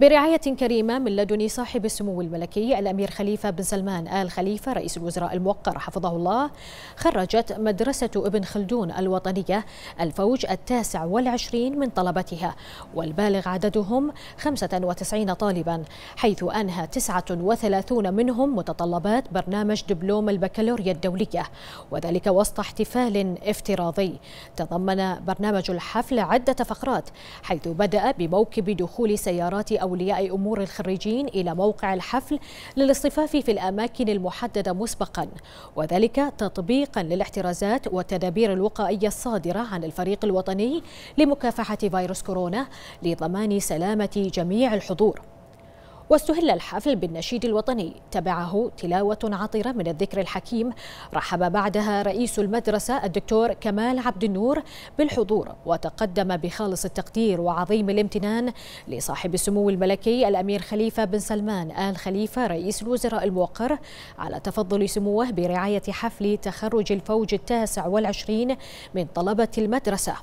برعاية كريمة من لدن صاحب السمو الملكي الأمير خليفة بن سلمان آل خليفة رئيس الوزراء الموقر حفظه الله خرجت مدرسة ابن خلدون الوطنية الفوج التاسع والعشرين من طلبتها والبالغ عددهم 95 طالبا حيث أنهى 39 منهم متطلبات برنامج دبلوم البكالوريا الدولية وذلك وسط احتفال افتراضي تضمن برنامج الحفل عدة فقرات حيث بدأ بموكب دخول سيارات أولياء أمور الخريجين إلى موقع الحفل للاصطفاف في الأماكن المحددة مسبقا وذلك تطبيقا للاحترازات والتدابير الوقائية الصادرة عن الفريق الوطني لمكافحة فيروس كورونا لضمان سلامة جميع الحضور واستهل الحفل بالنشيد الوطني تبعه تلاوة عطرة من الذكر الحكيم رحب بعدها رئيس المدرسة الدكتور كمال عبد النور بالحضور وتقدم بخالص التقدير وعظيم الامتنان لصاحب السمو الملكي الأمير خليفة بن سلمان آل خليفة رئيس الوزراء الموقر على تفضل سموه برعاية حفل تخرج الفوج التاسع والعشرين من طلبة المدرسة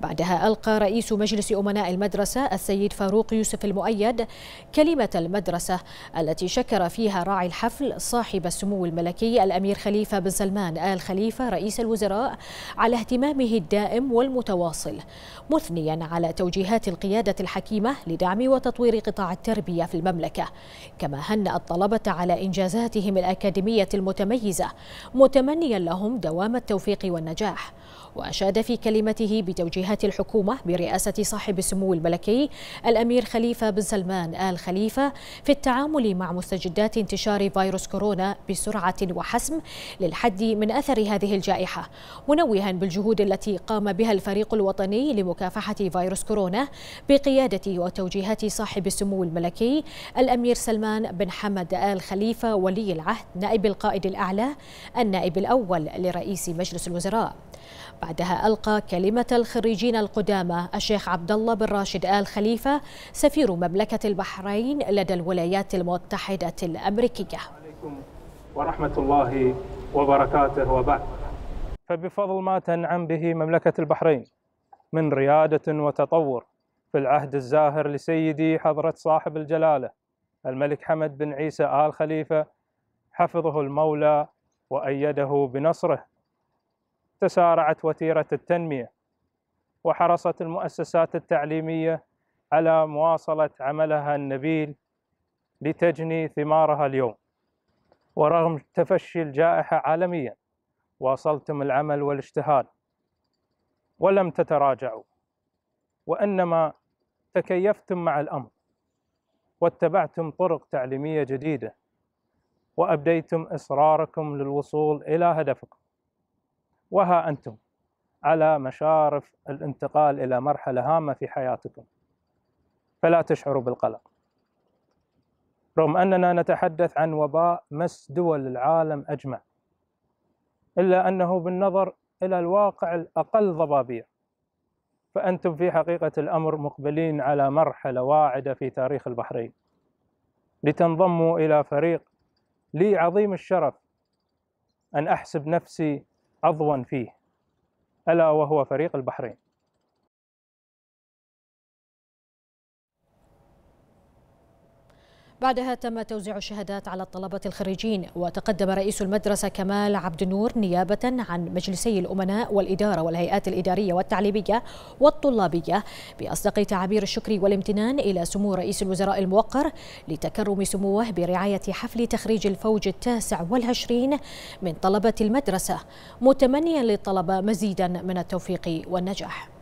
بعدها ألقى رئيس مجلس أمناء المدرسة السيد فاروق يوسف المؤيد كلمة المدرسة التي شكر فيها راعي الحفل صاحب السمو الملكي الأمير خليفة بن سلمان آل خليفة رئيس الوزراء على اهتمامه الدائم والمتواصل مثنيا على توجيهات القيادة الحكيمة لدعم وتطوير قطاع التربية في المملكة كما هنأ الطلبة على إنجازاتهم الأكاديمية المتميزة متمنيا لهم دوام التوفيق والنجاح وأشاد في كلمته بتوجيه جهات الحكومة برئاسة صاحب السمو الملكي الأمير خليفة بن سلمان آل خليفة في التعامل مع مستجدات انتشار فيروس كورونا بسرعة وحسم للحد من أثر هذه الجائحة منوها بالجهود التي قام بها الفريق الوطني لمكافحة فيروس كورونا بقيادة وتوجيهات صاحب السمو الملكي الأمير سلمان بن حمد آل خليفة ولي العهد نائب القائد الأعلى النائب الأول لرئيس مجلس الوزراء بعدها ألقى كلمة الخريج الخليجيين القدامى الشيخ عبد الله بن راشد آل خليفة سفير مملكة البحرين لدى الولايات المتحدة الأمريكية عليكم ورحمة الله وبركاته وبعد فبفضل ما تنعم به مملكة البحرين من ريادة وتطور في العهد الزاهر لسيدي حضرة صاحب الجلالة الملك حمد بن عيسى آل خليفة حفظه المولى وأيده بنصره تسارعت وتيرة التنمية وحرصت المؤسسات التعليمية على مواصلة عملها النبيل لتجني ثمارها اليوم ورغم تفشي الجائحة عالميا واصلتم العمل والاجتهاد ولم تتراجعوا وإنما تكيفتم مع الأمر واتبعتم طرق تعليمية جديدة وأبديتم إصراركم للوصول إلى هدفكم وها أنتم على مشارف الانتقال الى مرحله هامه في حياتكم فلا تشعروا بالقلق رغم اننا نتحدث عن وباء مس دول العالم اجمع الا انه بالنظر الى الواقع الاقل ضبابيه فانتم في حقيقه الامر مقبلين على مرحله واعده في تاريخ البحرين لتنضموا الى فريق لي عظيم الشرف ان احسب نفسي عضوا فيه ألا وهو فريق البحرين بعدها تم توزيع الشهادات على الطلبة الخريجين وتقدم رئيس المدرسة كمال عبد النور نيابة عن مجلسي الأمناء والإدارة والهيئات الإدارية والتعليمية والطلابية بأصدق تعابير الشكر والامتنان إلى سمو رئيس الوزراء الموقر لتكرم سموه برعاية حفل تخريج الفوج التاسع والعشرين من طلبة المدرسة متمنيا للطلبة مزيدا من التوفيق والنجاح